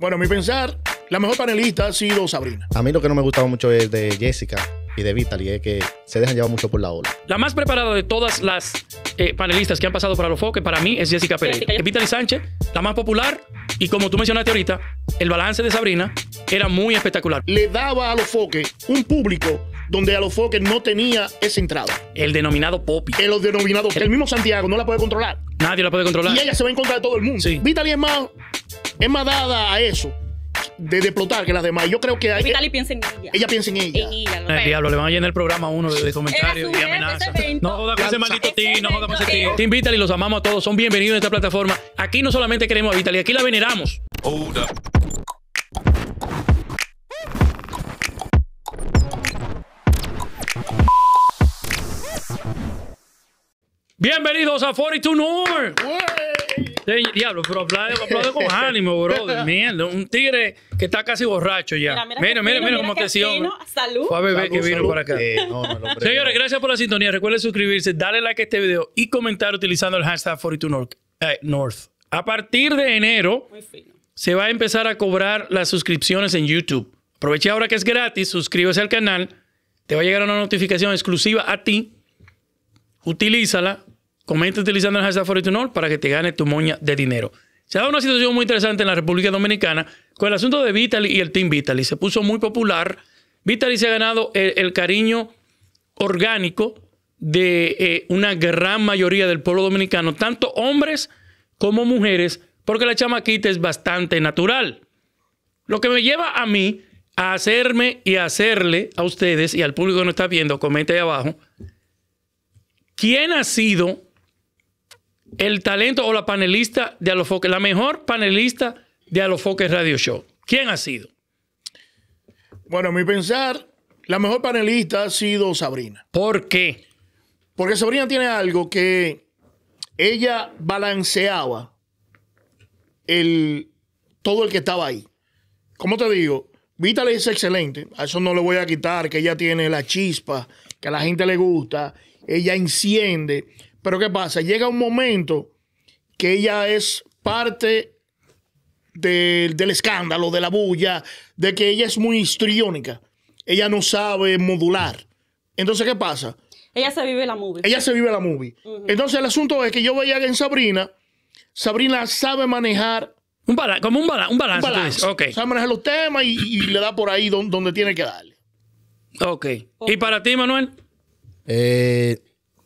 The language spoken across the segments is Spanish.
Bueno, a mi pensar, la mejor panelista ha sido Sabrina. A mí lo que no me gustaba mucho es de Jessica y de Vitaly es que se dejan llevar mucho por la ola. La más preparada de todas las eh, panelistas que han pasado para los foques para mí es Jessica Pérez. Es Vitaly Sánchez, la más popular y como tú mencionaste ahorita, el balance de Sabrina era muy espectacular. Le daba a los foques un público donde a los foques no tenía esa entrada. El denominado Poppy. El denominado, el mismo Santiago no la puede controlar. Nadie la puede controlar. Y ella se va en contra de todo el mundo. Vitaly es más, es más dada a eso de deplotar que las demás. Yo creo que hay, Vitaly piensa en ella. Ella piensa en ella. el diablo, le van a llenar el programa a uno de, comentarios y amenazas. No jodas con ese maldito tío, no jodas con ese tío. Team Vitaly, los amamos a todos, son bienvenidos a esta plataforma. Aquí no solamente queremos a Vitaly, aquí la veneramos. Bienvenidos a 42 North. Diablo, pero aplaude, con ánimo, bro. Mierda, un tigre que está casi borracho ya. Mira, mira, mira, como cómo te Salud. Fue a bebé que vino por acá. Eh, Señores, gracias por la sintonía. Recuerden suscribirse, darle like a este video y comentar utilizando el hashtag 42 eh, North. A partir de enero se va a empezar a cobrar las suscripciones en YouTube. Aproveche ahora que es gratis, suscríbase al canal. Te va a llegar una notificación exclusiva a ti. Utilízala Comenta utilizando el hashtag Foritunol para que te gane tu moña de dinero. Se ha dado una situación muy interesante en la República Dominicana con el asunto de Vitaly y el Team Vitaly. Se puso muy popular. Vitaly se ha ganado el, cariño orgánico de eh, una gran mayoría del pueblo dominicano, tanto hombres como mujeres, porque la chamaquita es bastante natural. Lo que me lleva a mí a hacerme y a hacerle a ustedes y al público que nos está viendo, comente ahí abajo, ¿quién ha sido el talento o la panelista de Alofoque, la mejor panelista de Alofoque Radio Show. ¿Quién ha sido? Bueno, a mi pensar, la mejor panelista ha sido Sabrina. ¿Por qué? Porque Sabrina tiene algo que ella balanceaba todo el que estaba ahí. ¿Cómo te digo? Vital es excelente, a eso no le voy a quitar, que ella tiene la chispa, que a la gente le gusta, ella enciende, pero ¿qué pasa? Llega un momento que ella es parte del escándalo, de la bulla, de que ella es muy histriónica. Ella no sabe modular. Entonces, ¿qué pasa? Ella se vive la movie. Ella se vive la movie. Entonces, el asunto es que yo veía que en Sabrina, Sabrina sabe manejar. Un como un, un balance. Un Sabe manejar los temas y, le da por ahí donde, tiene que darle. ok. ¿Y para ti, Manuel? Eh,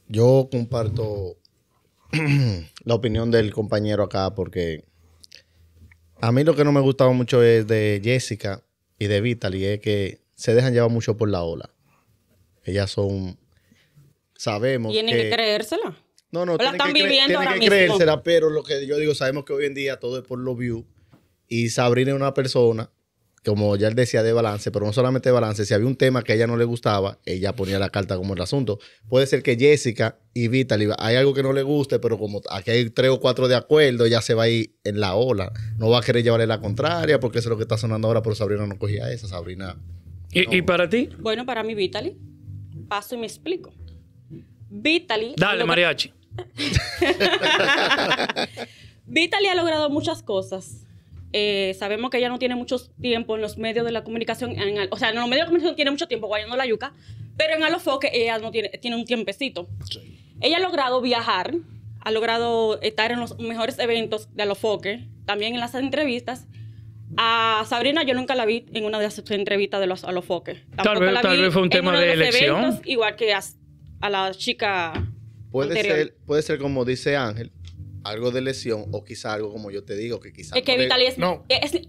yo comparto la opinión del compañero acá porque a mí lo que no me gustaba mucho es de Jessica y de Vitaly es que se dejan llevar mucho por la ola. Ellas son sabemos tienen que, creérsela. No, no, tienen, están que, tienen que creérsela, pero lo que yo digo, sabemos que hoy en día todo es por los views y Sabrina es una persona como ya él decía, de balance, pero no solamente de balance, si había un tema que a ella no le gustaba, ella ponía la carta como el asunto. Puede ser que Jessica y Vitaly, hay algo que no le guste, pero como aquí hay tres o cuatro de acuerdo, ya se va a ir en la ola. No va a querer llevarle la contraria, porque eso es lo que está sonando ahora, pero Sabrina no cogía esa, Sabrina. ¿Y, ¿y para ti? Bueno, para mí Vitaly, paso y me explico. Vitaly... Dale, mariachi. Vitaly ha logrado muchas cosas eh, sabemos que ella no tiene mucho tiempo en los medios de la comunicación, o sea, en los medios de comunicación tiene mucho tiempo guayando la yuca, pero en Alofoque ella no tiene, tiene un tiempecito. Ella ha logrado viajar, ha logrado estar en los mejores eventos de Alofoque, también en las entrevistas. A Sabrina yo nunca la vi en una de las entrevistas de los Alofoque. Tal vez, fue un tema de, elección. igual que a, la chica. Puede ser, puede ser como dice Ángel, algo de lesión o quizá algo como yo te digo que quizá es que no Vitaly es, no. es, que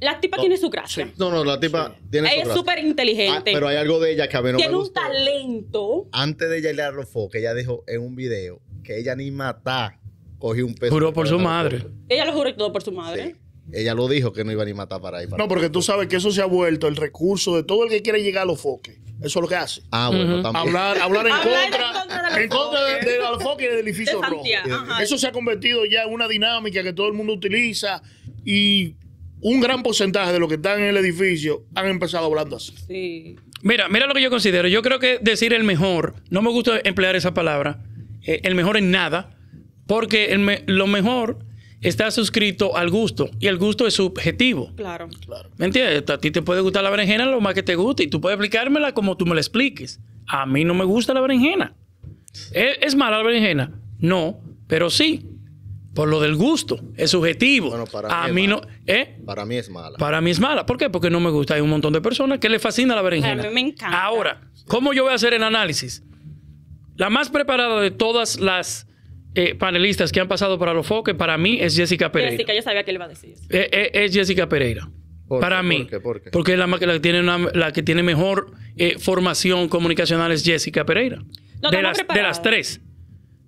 la tipa tiene su gracia no no la tipa tiene su gracia. es súper inteligente ah, pero hay algo de ella que a mí no tiene me un talento antes de ella ir a que ella dijo en un video que ella ni mata cogió un peso juró por su madre ella lo juró todo por su madre sí. Ella lo dijo que no iba ni matar para ahí. no, porque tú sabes que eso se ha vuelto el recurso de todo el que quiere llegar a los foques. Eso es lo que hace. Ah, bueno, Hablar, en contra, en del de, y del edificio rojo. Eh, eso se ha convertido ya en una dinámica que todo el mundo utiliza y un gran porcentaje de los que están en el edificio han empezado hablando así. Sí. Mira, mira lo que yo considero. Yo creo que decir el mejor, no me gusta emplear esa palabra, eh, el mejor en nada, porque lo mejor está suscrito al gusto y el gusto es subjetivo. Claro. claro. ¿Me entiendes? A ti te puede gustar la berenjena lo más que te guste y tú puedes explicármela como tú me la expliques. A mí no me gusta la berenjena. ¿E-, ¿Es, mala la berenjena? No, pero sí. Por lo del gusto, es subjetivo. Bueno, para a mí, no, ¿eh? Para mí es mala. Para mí es mala. ¿Por qué? Porque no me gusta. Hay un montón de personas que le fascina la berenjena. A mí me encanta. Ahora, ¿cómo yo voy a hacer el análisis? La más preparada de todas las eh, panelistas que han pasado para los foques, para mí es Jessica Pereira. Jessica, yo sabía que le iba a decir eso. Eh, eh, es Jessica Pereira. para mí. Porque es la, que tiene la que tiene mejor formación comunicacional es Jessica Pereira. de, las, tres.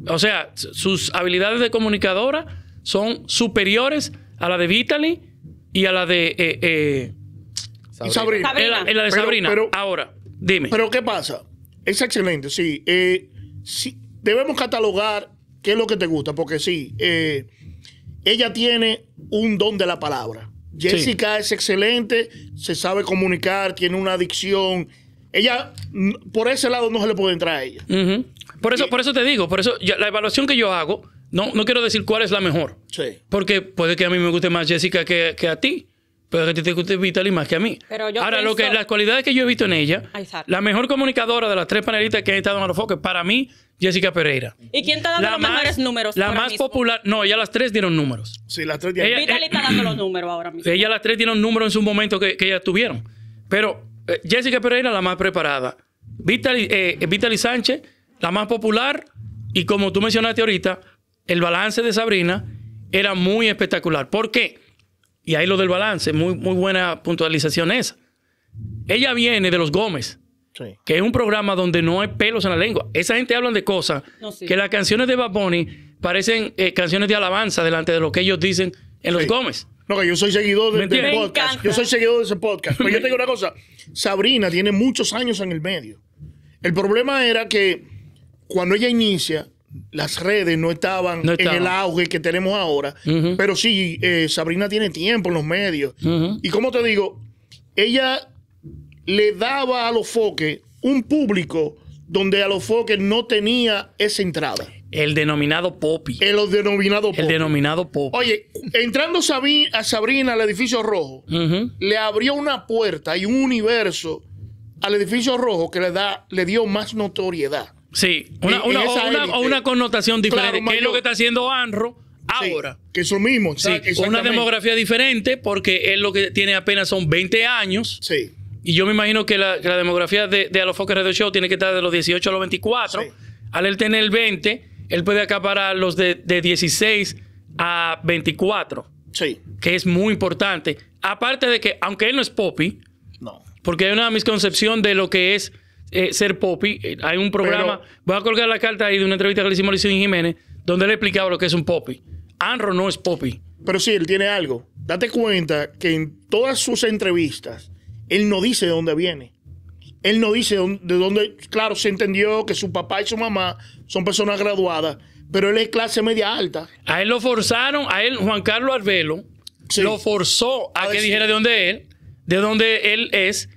O sea, sus habilidades de comunicadora son superiores a la de Vitaly y a la de Sabrina. Sabrina. Ahora, dime. Pero ¿qué pasa? Es excelente, sí. sí debemos catalogar ¿Qué es lo que te gusta? Porque sí, eh, ella tiene un don de la palabra. Jessica es excelente, se sabe comunicar, tiene una adicción. Ella, por ese lado no se le puede entrar a ella. por, eso, por eso te digo, por eso la evaluación que yo hago, no, no quiero decir cuál es la mejor. Sí. Porque puede que a mí me guste más Jessica que, que a ti. Pero que te gusta Vitali más que a mí. Ahora, lo que, las cualidades que yo he visto en ella, la mejor comunicadora de las tres panelistas que han estado en los focos, para mí, Jessica Pereira. ¿Y quién está dando los mejores números? La más popular. No, ella las tres dieron números. Sí, las tres dieron números. Eh, está dando los números ahora mismo. Ella las tres dieron números en su momento que, ellas tuvieron. Pero eh, Jessica Pereira, la más preparada. Vitaly eh, Vitali Sánchez, la más popular. Y como tú mencionaste ahorita, el balance de Sabrina era muy espectacular. ¿Por qué? Y ahí lo del balance, muy, muy buena puntualización esa. Ella viene de los Gómez, que es un programa donde no hay pelos en la lengua. Esa gente hablan de cosas que las canciones de baboni parecen eh, canciones de alabanza delante de lo que ellos dicen en los Gómez. No, que yo soy seguidor de, del podcast. Yo soy seguidor de ese podcast. Pero yo tengo una cosa. Sabrina tiene muchos años en el medio. El problema era que cuando ella inicia, las redes no estaban, en el auge que tenemos ahora. Pero sí, eh, Sabrina tiene tiempo en los medios. Y como te digo, ella le daba a los foques un público donde a los foques no tenía esa entrada. El denominado Poppy. El denominado Poppy. denominado Oye, entrando a Sabrina al edificio rojo, le abrió una puerta y un universo al edificio rojo que le, da, le dio más notoriedad. Sí, una, eh, una, o, una, connotación diferente. ¿Qué es lo que está haciendo ANRO ahora? Que que lo mismo, sí, una demografía diferente porque él lo que tiene apenas son 20 años. Sí. Y yo me imagino que la, demografía de, de Alofoque Radio Show tiene que estar de los 18 a los 24. Sí. Al él tener 20, él puede acaparar los de, 16 a 24. Sí. Que es muy importante. Aparte de que, aunque él no es Poppy, no. porque hay una misconcepción de lo que es eh, ser Popi. Eh, hay un programa, voy a colgar la carta ahí de una entrevista que le hicimos a Luis Jiménez, donde le explicaba lo que es un Popi. Anro no es Popi. Pero sí, él tiene algo. Date cuenta que en todas sus entrevistas, él no dice de dónde viene. Él no dice de dónde, claro, se entendió que su papá y su mamá son personas graduadas, pero él es clase media alta. A él lo forzaron, a él, Juan Carlos Arbelo, lo forzó a, que dijera de dónde él, de dónde él es,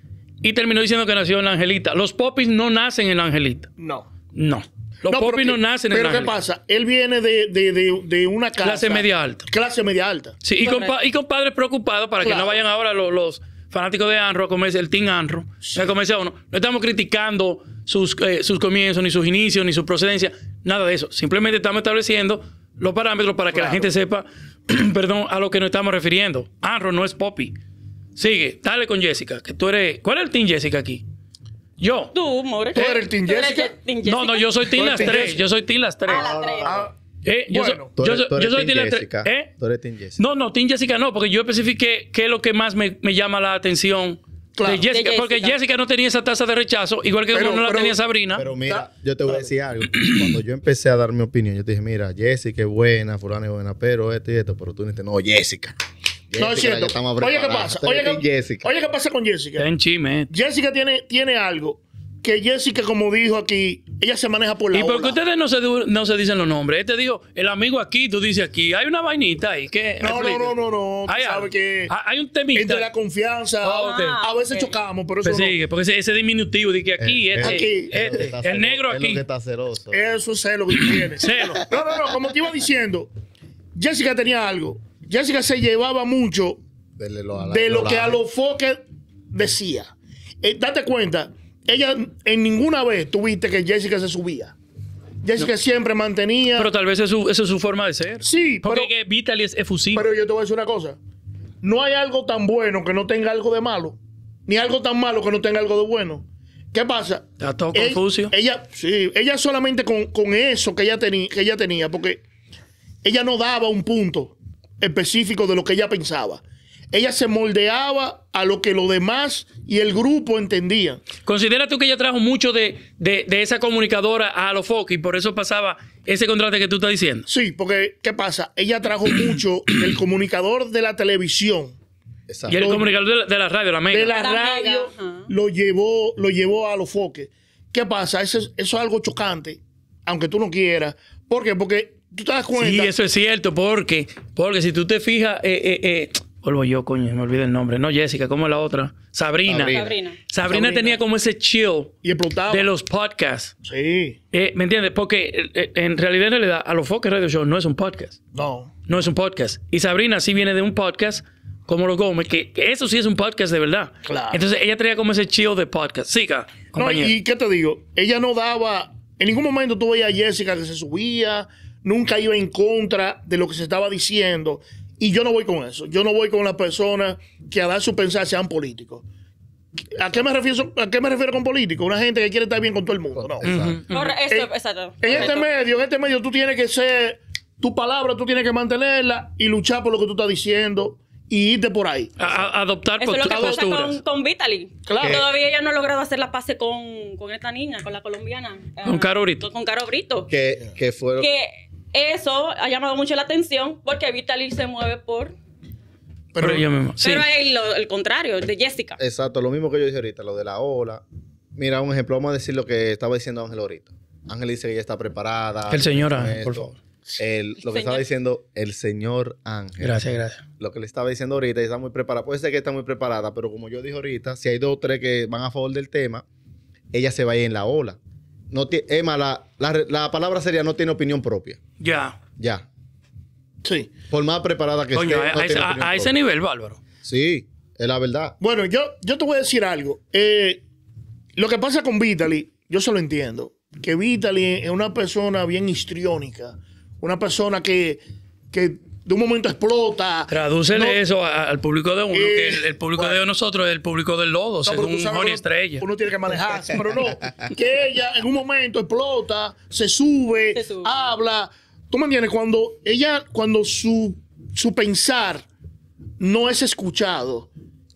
y terminó diciendo que nació en la Angelita. Los popis no nacen en la Angelita. No. No. Los popis no nacen en la Angelita. Pero ¿qué pasa? Él viene de, de, de, una Clase media alta. Clase media alta. Sí, y, con, y con, padres preocupados para que no vayan ahora los, fanáticos de Anro a comerse, el Team Anro, a uno. No estamos criticando sus, eh, sus comienzos, ni sus inicios, ni su procedencia. Nada de eso. Simplemente estamos estableciendo los parámetros para que la gente sepa, perdón, a lo que nos estamos refiriendo. Anro no es Poppy. Sigue, dale con Jessica, que tú eres. ¿Cuál es el team Jessica aquí? Yo. Tú, More. ¿Tú eres el team Jessica? No, no, yo soy team las tres. Yo soy team las tres. eh, yo, yo, soy, team, Jessica. ¿Eh? team Jessica. No, no, Team Jessica no, porque yo especifiqué qué es lo que más me, me llama la atención claro, de, Jessica, Porque Jessica no tenía esa tasa de rechazo, igual que no la tenía Sabrina. Pero mira, yo te voy a decir algo. Cuando yo empecé a dar mi opinión, yo te dije, mira, Jessica es buena, fulana es buena, pero esto y esto, pero tú dijiste, no, Jessica no es cierto. oye, ¿qué pasa? Oye, ¿qué, pasa con Jessica? en chisme. Eh. Jessica tiene, tiene algo que Jessica, como dijo aquí, ella se maneja por la ¿Y por qué ustedes no se, no se dicen los nombres? Este dijo, el amigo aquí, tú dices aquí. Hay una vainita ahí ¿qué? No, no, no, no, no. Hay, sabes que ah, hay un temita. Entre la confianza, ah, a veces chocamos, pero pues eso porque ese, diminutivo de que aquí, eh, este, aquí este, eh, el negro aquí. Es lo que está celoso. Eso es celo que tiene. celo. No, no, no, como te iba diciendo, Jessica tenía algo Jessica se llevaba mucho de lo, que a los foques decía. Eh, date cuenta, ella en ninguna vez tuviste que Jessica se subía. Jessica siempre mantenía. Pero tal vez eso, es su forma de ser. Sí, porque Vitaly es efusivo. Pero yo te voy a decir una cosa: no hay algo tan bueno que no tenga algo de malo, ni algo tan malo que no tenga algo de bueno. ¿Qué pasa? Está todo confuso. Ella, sí, ella solamente con, eso que que ella tenía, porque ella no daba un punto específico de lo que ella pensaba. Ella se moldeaba a lo que los demás y el grupo entendían. Considera tú que ella trajo mucho de, esa comunicadora a Alofoque y por eso pasaba ese contraste que tú estás diciendo? Sí, porque ¿qué pasa? Ella trajo mucho del comunicador de la televisión. Exacto. Y el comunicador de la, radio, la mega. De la, radio lo llevó, lo llevó a ¿Qué pasa? Eso, eso es algo chocante, aunque tú no quieras. ¿Por qué? Porque ¿Tú cuenta? Sí, eso es cierto, porque, porque si tú te fijas, eh, eh, eh, yo, coño, me olvidé el nombre. No, Jessica, ¿cómo es la otra? Sabrina. Sabrina. tenía como ese chill y explotaba. de los podcasts. Sí. Eh, ¿Me entiendes? Porque eh, eh, en realidad, en realidad, a los Focus Radio Show no es un podcast. No. No es un podcast. Y Sabrina sí viene de un podcast como los Gómez, que, eso sí es un podcast de verdad. Claro. Entonces ella tenía como ese chill de podcast. Sí, compañero. No, y qué te digo, ella no daba, en ningún momento tú veías a Jessica que se subía nunca iba en contra de lo que se estaba diciendo. Y yo no voy con eso. Yo no voy con las personas que a dar su pensar sean políticos. ¿A qué me refiero, a con político? Una gente que quiere estar bien con todo el mundo. No. en, en este medio, en este medio tú tienes que ser, tu palabra tú tienes que mantenerla y luchar por lo que tú estás diciendo y irte por ahí. adoptar Eso lo que pasa con, con Vitaly. Claro. Todavía ella no ha logrado hacer la pase con, esta niña, con la colombiana. Con Caro Brito. Con Caro Brito. Que, que fue... Eso ha llamado mucho la atención porque Vitaly se mueve por pero, pero, Pero es lo, el contrario, de Jessica. Exacto, lo mismo que yo dije ahorita, lo de la ola. Mira, un ejemplo, vamos a decir lo que estaba diciendo Ángel ahorita. Ángel dice que ella está preparada. El señor Ángel, por favor. El, lo que estaba diciendo el señor Ángel. Gracias, gracias. Lo que le estaba diciendo ahorita, ella está muy preparada. Puede ser que está muy preparada, pero como yo dije ahorita, si hay dos o tres que van a favor del tema, ella se va a ir en la ola. No Emma, la, la, palabra sería no tiene opinión propia. Ya. Ya. Sí. Por más preparada que esté. A, ese nivel, Bálvaro. Sí, es la verdad. Bueno, yo, yo te voy a decir algo. Eh, lo que pasa con Vitaly, yo se lo entiendo. Que Vitaly es una persona bien histriónica. Una persona que, que de un momento explota. Tradúcele eso al público de uno, eh, que el, público de nosotros es el público del lodo, según sabes, Estrella. Uno tiene que manejarse, pero no, que ella en un momento explota, se sube, habla. ¿Tú me entiendes? Cuando ella, cuando su, su pensar no es escuchado,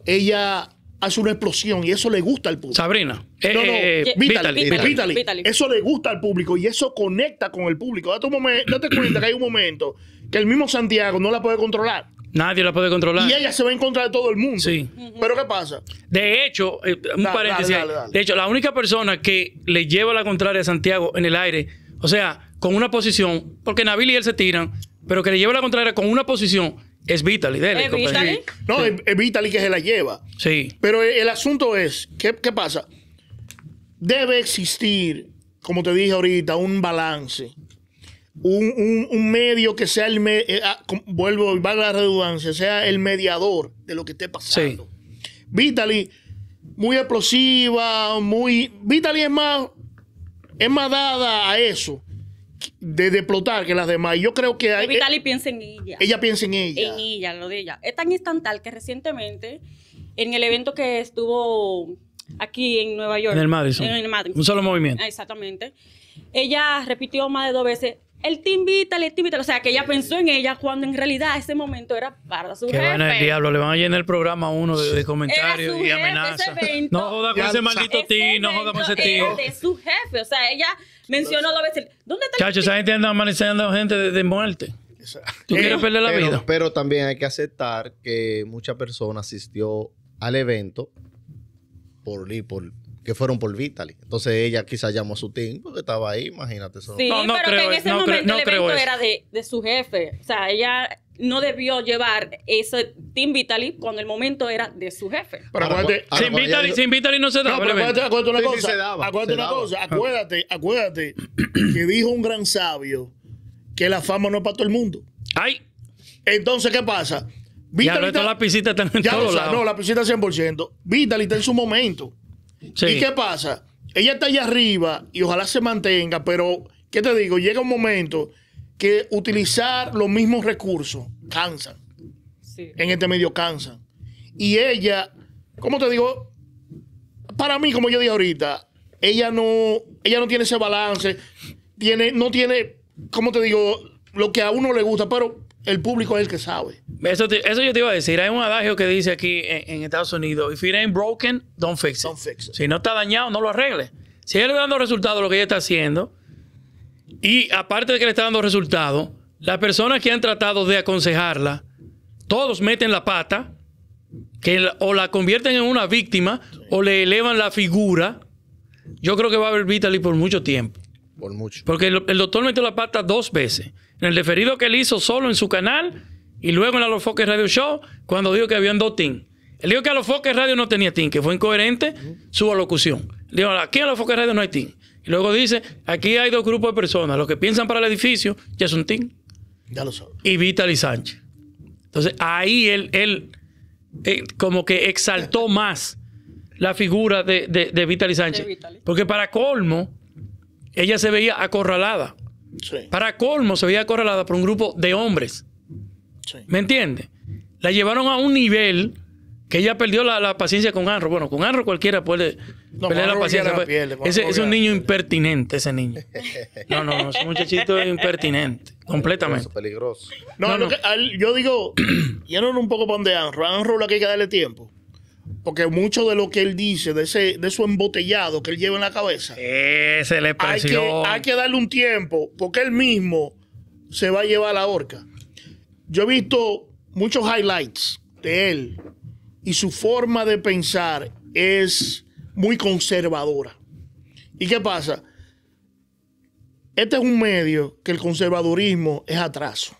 ella hace una explosión y eso le gusta al público. Sabrina. no, no. Eh, eh, eso le gusta al público y eso conecta con el público. Date, un momento, date cuenta que hay un momento que el mismo Santiago no la puede controlar. Nadie la puede controlar. Y ella se va en contra de todo el mundo. Sí. Pero ¿qué pasa? De hecho, eh, un paréntesis. de hecho, la única persona que le lleva la contraria a Santiago en el aire, o sea, con una posición, porque Nabil y él se tiran, pero que le lleva la contraria con una posición, es Vitali. ¿Es No, es, Vitali que se la lleva. Sí. Pero e, el, asunto es, ¿qué, ¿qué pasa? Debe existir, como te dije ahorita, un balance un, medio que sea el, eh, ah, vuelvo, la redundancia, sea el mediador de lo que esté pasando. Vitaly, muy explosiva, muy... Vitaly es más, es más dada a eso de, explotar que las demás. yo creo que... hay- Vitali piensa en ella. ella piensa en ella. En ella, lo de ella. Es tan instantal que recientemente, en el evento que estuvo aquí en Nueva York. En el Madison. Un solo movimiento. Ah, exactamente. Ella repitió más de dos veces, el te invita, le te invita. O sea, que ella pensó en ella cuando en realidad ese momento era para su Qué jefe. Bueno, el diablo, le van a llenar el programa a uno de, comentarios y amenazas. No joda con ese maldito team tío, no joda con ese tío. de su jefe, o sea, ella mencionó lo veces. ¿Dónde está Chacho, esa gente anda amaneciendo gente de, muerte. Tú quieres perder la vida. Pero también hay que aceptar que mucha persona asistió al evento por, por, que fueron por Vitali. Entonces ella quizás llamó a su team porque estaba ahí, imagínate eso. Sí, no, pero que en ese momento el evento era de, de, su jefe. O sea, ella no debió llevar ese Team Vitali cuando el momento era de su jefe. Pero acuérdate, sin, sin, no se daba. acuérdate, acuérdate, una, cosa, acuérdate ah. una cosa. acuérdate acuérdate que dijo un gran sabio que la fama no es para todo el mundo. ¡Ay! Entonces, ¿qué pasa? ya, la piscita está en No, la 100%. Vitali está en su momento. ¿Y qué pasa? Ella está allá arriba y ojalá se mantenga, pero, ¿qué te digo? Llega un momento que utilizar los mismos recursos cansan. En este medio cansan. Y ella, ¿cómo te digo? Para mí, como yo dije ahorita, ella no, ella no tiene ese balance, tiene, no tiene, ¿cómo te digo? Lo que a uno le gusta, pero el público es el que sabe. Eso, yo te iba a decir. Hay un adagio que dice aquí en, Estados Unidos: If it ain't broken, don't fix it. Si no está dañado, no lo arregle. Si ella le está dando resultado lo que ella está haciendo, y aparte de que le está dando resultado, las personas que han tratado de aconsejarla, todos meten la pata, que o la convierten en una víctima, o le elevan la figura. Yo creo que va a haber Vitaly por mucho tiempo. Por mucho. Porque el, el doctor metió la pata dos veces en el referido que él hizo solo en su canal y luego en la Los Foques Radio Show, cuando dijo que habían dos team, Él dijo que a Los Foques Radio no tenía team, que fue incoherente su alocución. Dijo, aquí en Los Foques Radio no hay team. Y luego dice, aquí hay dos grupos de personas, los que piensan para el edificio, ya es un team. Ya lo Y Vitaly Sánchez. Entonces ahí él, eh, como que exaltó más la figura de, Vitaly Sánchez. Porque para colmo, ella se veía acorralada. Para colmo, se veía acorralada por un grupo de hombres. ¿Me entiendes? La llevaron a un nivel que ella perdió la, paciencia con Anro. Bueno, con Anro cualquiera puede perder la paciencia. Pues. ese es un niño impertinente, ese niño. No, no, no, ese muchachito es impertinente, completamente. Peligroso, No, no, no. yo digo, un poco para donde Anro. Anro lo que hay que darle tiempo. Porque mucho de lo que él dice, de ese, de su embotellado que él lleva en la cabeza, le hay que, hay que darle un tiempo, porque él mismo se va a llevar a la horca. Yo he visto muchos highlights de él y su forma de pensar es muy conservadora. ¿Y qué pasa? Este es un medio que el conservadurismo es atraso.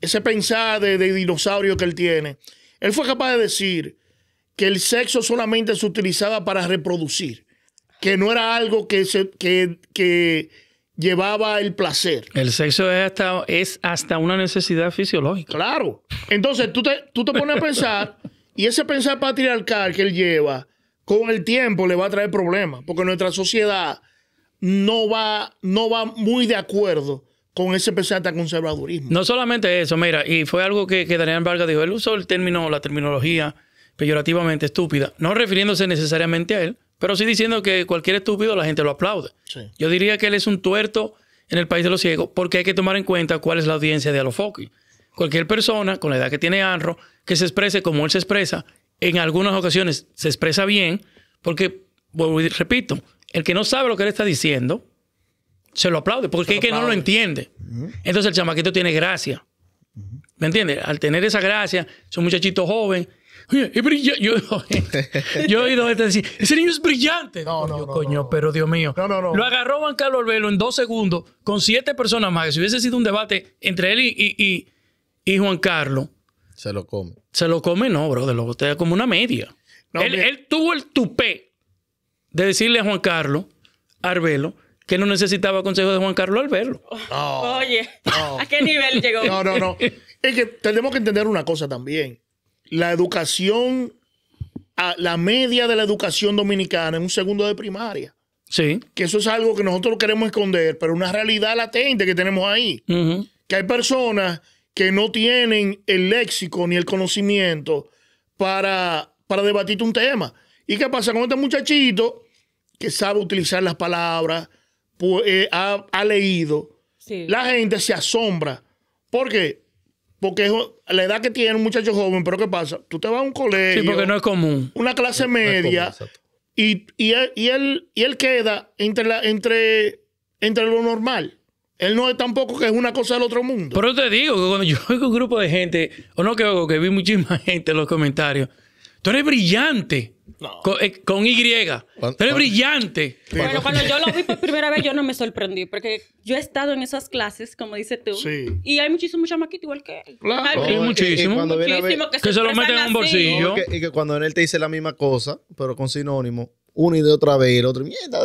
Ese pensar de, de dinosaurio que él tiene. Él fue capaz de decir que el sexo solamente se utilizaba para reproducir, que no era algo que, que, llevaba el placer. El sexo es hasta, es hasta una necesidad fisiológica. Claro. Entonces tú te, tú te pones a pensar, y ese pensar patriarcal que él lleva, con el tiempo le va a traer problemas, porque nuestra sociedad no va, no va muy de acuerdo con ese pensar tan conservadurismo. No solamente eso, mira, y fue algo que, que Daniel Vargas dijo, él usó el término, la terminología peyorativamente estúpida, no refiriéndose necesariamente a él, pero sí diciendo que cualquier estúpido la gente lo aplaude. Yo diría que él es un tuerto en el país de los ciegos porque hay que tomar en cuenta cuál es la audiencia de Alofoque Cualquier persona con la edad que tiene Anro que se exprese como él se expresa, en algunas ocasiones se expresa bien, porque, y repito, el que no sabe lo que él está diciendo, se lo aplaude, porque hay que no lo entiende. Entonces el chamaquito tiene gracia. ¿Me entiendes? Al tener esa gracia, es un muchachito joven Yo, he oído este decir, ese niño es brillante. No, no, coño, pero Dios mío. Lo agarró Juan Carlos Arbelo en dos segundos con siete personas más. Si hubiese sido un debate entre él y, Juan Carlos. Se lo come. Se lo come, no, de Lo como una media. Él, tuvo el tupé de decirle a Juan Carlos Arbelo que no necesitaba consejo de Juan Carlos Arbelo Oye, ¿a qué nivel llegó? No, no, no. Es que tenemos que entender una cosa también la educación, a la media de la educación dominicana en un segundo de primaria. Sí. Que eso es algo que nosotros queremos esconder, pero una realidad latente que tenemos ahí. Que hay personas que no tienen el léxico ni el conocimiento para, para debatir un tema. ¿Y qué pasa con este muchachito que sabe utilizar las palabras, pues, eh, ha, ha, leído? Sí. La gente se asombra. ¿Por qué? Porque la edad que tiene un muchacho joven, pero ¿qué pasa? Tú te vas a un colegio. porque no es común. Una clase media. y, él, y, él, queda entre, entre, entre lo normal. Él no es tampoco que es una cosa del otro mundo. Pero te digo que cuando yo oigo un grupo de gente, o no que oigo, que vi muchísima gente en los comentarios Tú eres brillante. Eh, con, Y. Tú eres brillante. Bueno, cuando yo lo vi por primera vez, yo no me sorprendí, porque yo he estado en esas clases, como dices tú, sí. y hay muchísimos chamaquitos igual que él. Claro. Hay muchísimos. Muchísimo que, se, lo meten en un bolsillo. y, que, cuando él te dice la misma cosa, pero con sinónimo, uno y de otra vez, el otro, mierda,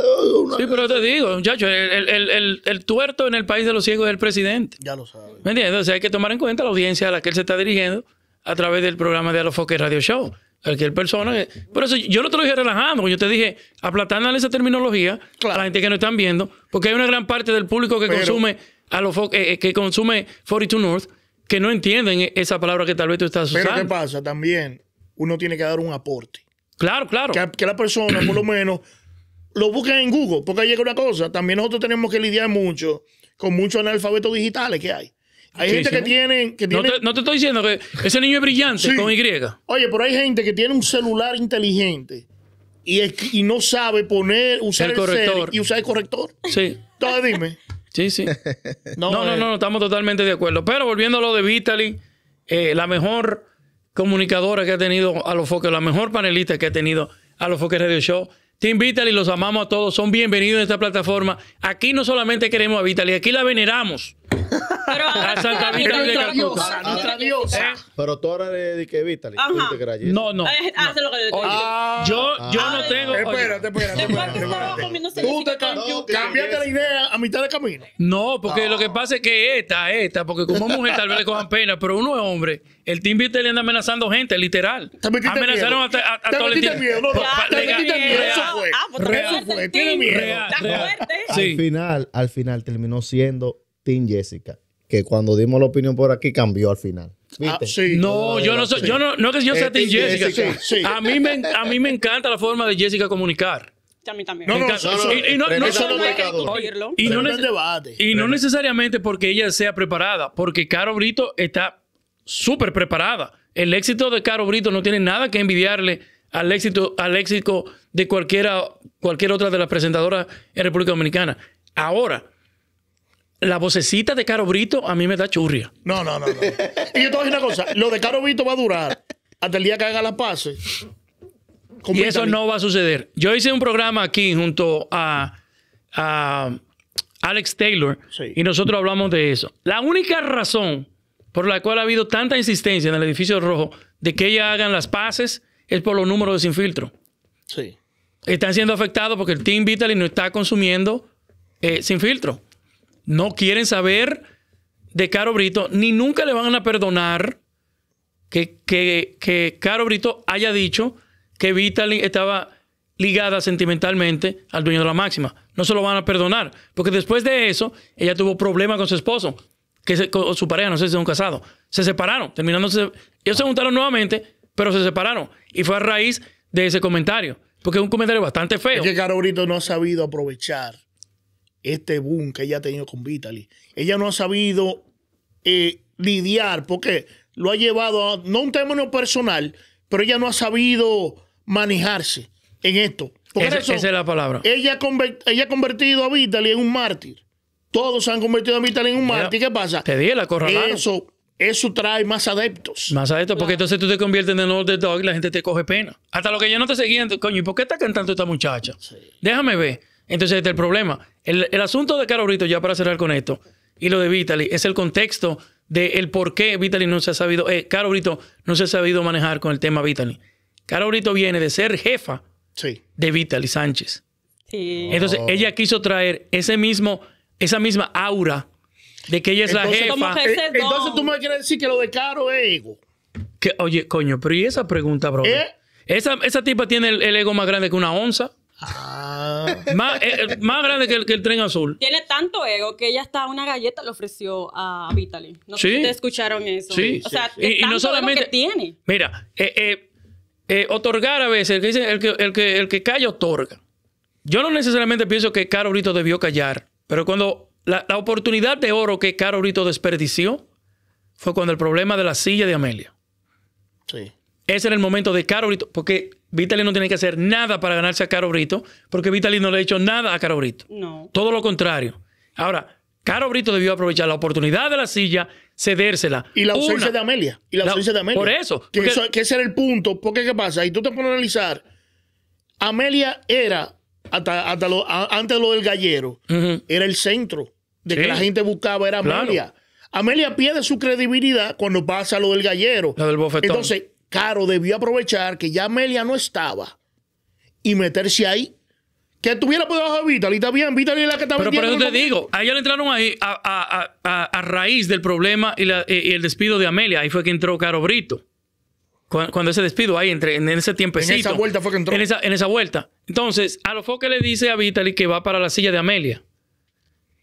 Sí, pero te digo, muchachos, el, el, el, el, tuerto en el país de los ciegos es el presidente. Ya lo sabes. ¿Me entiendes? O sea, hay que tomar en cuenta la audiencia a la que él se está dirigiendo a través del programa de Alofoque Radio Show. Cualquier persona. Por eso yo no te lo dije relajando, yo te dije aplatándole esa terminología a la gente que no están viendo, porque hay una gran parte del público que consume a los eh, eh, que consume 42 North que no entienden e, esa palabra que tal vez tú estás usando. Pero ¿qué pasa? También uno tiene que dar un aporte. Claro, claro. Que, que la persona, por lo menos, lo busque en Google, porque ahí llega una cosa. También nosotros tenemos que lidiar mucho con muchos analfabetos digitales que hay. Hay gente que tiene, que tiene... No, te, estoy diciendo que ese niño es brillante con Y. Oye, pero hay gente que tiene un celular inteligente y, y no sabe poner, usar el, corrector. y usar el corrector. Sí. Entonces dime. Sí, sí. No, eh. no, no, estamos totalmente de acuerdo. Pero volviendo a lo de Vitaly, eh, la mejor comunicadora que ha tenido a los foques, la mejor panelista que ha tenido a los foques Radio Show. Tim Vitaly, los amamos a todos, son bienvenidos a esta plataforma. Aquí no solamente queremos a Vitaly, aquí la veneramos. Pero a ah, Santa Pero tú ahora de que Vitaly. No, no. yo Yo, no tengo. Espérate, espérate. Tú te cambiaste la idea a mitad de camino. No, porque lo que pasa es que esta, esta, porque como mujer tal vez le cojan pena, pero uno es hombre. El Team Vitaly anda amenazando gente, literal. Amenazaron hasta a, todo el tiempo. Eso fue. Ah, eso pues fue. Tiene miedo. Al final, al final terminó siendo Jessica, que cuando dimos la opinión por aquí cambió al final. Ah, no, yo no soy, yo no, que eh, sea Jessica. A, mí me, a mí me encanta la forma de Jessica comunicar. A mí también. y, no, necesariamente porque ella sea preparada, porque Caro Brito está súper preparada. El éxito de Caro Brito no tiene nada que envidiarle al éxito, al éxito de cualquiera, cualquier otra de las presentadoras en República Dominicana. Ahora, la vocecita de Caro Brito a mí me da churria. No, no, no. y yo te voy a decir una cosa. Lo de Caro Brito va a durar hasta el día que hagan la pase. Y eso no va a suceder. Yo hice un programa aquí junto a, Alex Taylor y nosotros hablamos de eso. La única razón por la cual ha habido tanta insistencia en el edificio rojo de que ella hagan las paces es por los números de sin filtro. Sí. Están siendo afectados porque el Team Vitaly no está consumiendo eh, sin filtro no quieren saber de Caro Brito, ni nunca le van a perdonar que, Caro Brito haya dicho que Vitaly estaba ligada sentimentalmente al dueño de la máxima. No se lo van a perdonar, porque después de eso, ella tuvo problemas con su esposo, que su pareja, no sé si un casado, Se separaron, terminándose. Ellos se juntaron nuevamente, pero se separaron. Y fue a raíz de ese comentario, porque es un comentario bastante feo. Es que Caro Brito no ha sabido aprovechar este boom que ella ha tenido con Vitaly. Ella no ha sabido eh, lidiar porque lo ha llevado a, no un término personal, pero ella no ha sabido manejarse en esto. esa es la palabra. Ella, ella ha convertido a Vitaly en un mártir. Todos se han convertido a Vitaly en un mártir. ¿Qué pasa? Te di la corralada. Eso eso trae más adeptos. Más adeptos, porque entonces tú te conviertes en el todo y la gente te coge pena. Hasta lo que yo no te seguía, coño, ¿y por qué está cantando esta muchacha? Déjame ver. Entonces, este es el problema. El, asunto de Caro Brito, ya para cerrar con esto, y lo de Vitaly, es el contexto del el por qué Vitaly no se ha sabido, eh, Caro Brito no se ha sabido manejar con el tema Vitaly. Caro Brito viene de ser jefa de Vitaly Sánchez. Entonces, oh. ella quiso traer ese mismo, esa misma aura de que ella es la jefa. Eh, entonces, tú me quieres decir que lo de Caro es ego. Que, oye, coño, pero ¿y esa pregunta, bro? ¿Eh? Esa, tipa tiene el ego más grande que una onza. Ah. Eh, eh, más, grande que el, tren azul. Tiene tanto ego que ella hasta una galleta le ofreció a Vitaly. No sé si te escucharon eso. Sí. O sea, no solamente. tiene. Mira, eh, otorgar a veces, el que, el, que, el, que, calla otorga. Yo no necesariamente pienso que Caro Brito debió callar, pero cuando la, la oportunidad de oro que Caro Brito desperdició fue cuando el problema de la silla de Amelia. Sí. Ese era el momento de Caro Brito, porque Vitaly no tiene que hacer nada para ganarse a Caro Brito, porque Vitaly no le ha hecho nada a Caro Brito. No. Todo lo contrario. Ahora, Caro Brito debió aprovechar la oportunidad de la silla, cedérsela. Y la ausencia de Amelia. Y la ausencia de Amelia. Por eso. Que, ese era el punto. Porque, ¿qué pasa? Y tú te pones a analizar. Amelia era, hasta, antes de lo del gallero, era el centro de que la gente buscaba, era Amelia. Amelia pierde su credibilidad cuando pasa lo del gallero. Lo del bofetón. Entonces, Caro debió aprovechar que ya Amelia no estaba y meterse ahí. Que estuviera por debajo de Vitali, está bien, Vitali es la que está Pero por eso te digo, a ella le entraron ahí a, raíz del problema eh, y, el despido de Amelia. Ahí fue que entró Caro Brito. Cuando, ese despido, ahí entre, en ese tiempecito. En esa vuelta fue que entró. En esa, en esa vuelta. Entonces, a lo que le dice a Vitali que va para la silla de Amelia.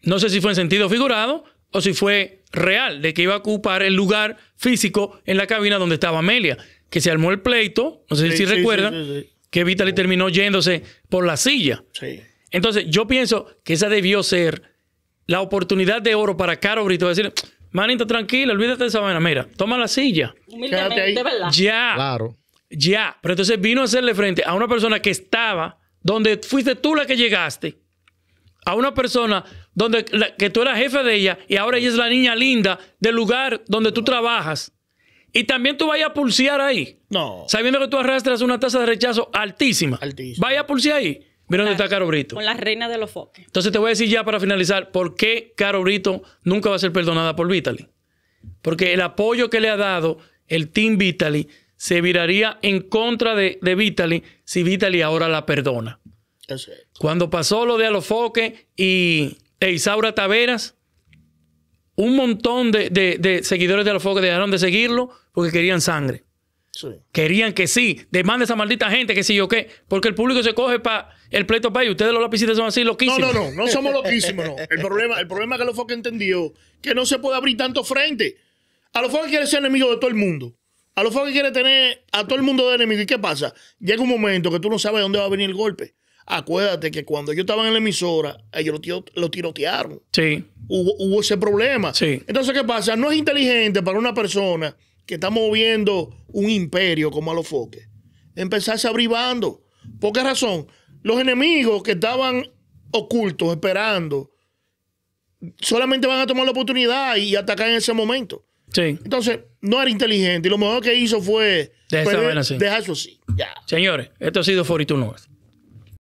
No sé si fue en sentido figurado o si fue real de que iba a ocupar el lugar físico en la cabina donde estaba Amelia, que se armó el pleito, no sé si recuerdan, que Vitaly terminó yéndose por la silla. Entonces, yo pienso que esa debió ser la oportunidad de oro para Caro Brito decir, manita, tranquila, olvídate de esa vaina, mira, toma la silla. Humildemente, ¿verdad? Ya. Claro. Ya. Pero entonces vino a hacerle frente a una persona que estaba donde fuiste tú la que llegaste, a una persona donde que tú eras jefe de ella y ahora ella es la niña linda del lugar donde tú trabajas. Y también tú vayas a pulsear ahí. No. Sabiendo que tú arrastras una tasa de rechazo altísima. Vaya a pulsear ahí. Mira dónde está Caro Brito. Con la reina de los foques. Entonces te voy a decir ya para finalizar por qué Caro Brito nunca va a ser perdonada por Vitaly. Porque el apoyo que le ha dado el Team Vitaly se viraría en contra de, de Vitaly si Vitaly ahora la perdona. Cuando pasó lo de a los y e Isaura Taveras, un montón de, seguidores de los Focos dejaron de seguirlo porque querían sangre. Querían que sí, demande esa maldita gente, que sí o qué, porque el público se coge para el pleito para ellos. ustedes los lapicitos son así loquísimos. No, no, no, no somos loquísimos, no. El problema, el problema es que los Focos entendió que no se puede abrir tanto frente. A los Focos quiere ser enemigo de todo el mundo. A los Focos quiere tener a todo el mundo de enemigo. ¿Y qué pasa? Llega un momento que tú no sabes dónde va a venir el golpe. Acuérdate que cuando yo estaba en la emisora, ellos lo, tirotearon. Sí. Hubo, ese problema. Entonces, ¿qué pasa? No es inteligente para una persona que está moviendo un imperio como a los foques. Empezarse abribando, ¿Por qué razón? Los enemigos que estaban ocultos, esperando, solamente van a tomar la oportunidad y atacar en ese momento. Sí. Entonces, no era inteligente. Y lo mejor que hizo fue Deja dejar eso así. Señores, esto ha sido